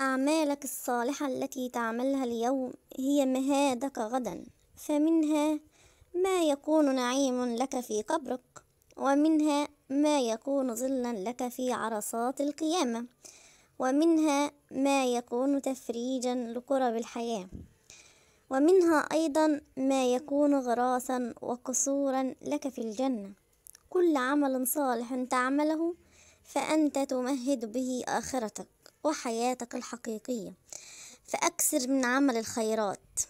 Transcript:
أعمالك الصالحة التي تعملها اليوم هي مهادك غدا فمنها ما يكون نعيم لك في قبرك ومنها ما يكون ظلا لك في عرصات القيامة ومنها ما يكون تفريجا لكرب الحياة ومنها أيضا ما يكون غراسا وقصورا لك في الجنة كل عمل صالح تعمله فأنت تمهد به آخرتك وحياتك الحقيقية فأكثر من عمل الخيرات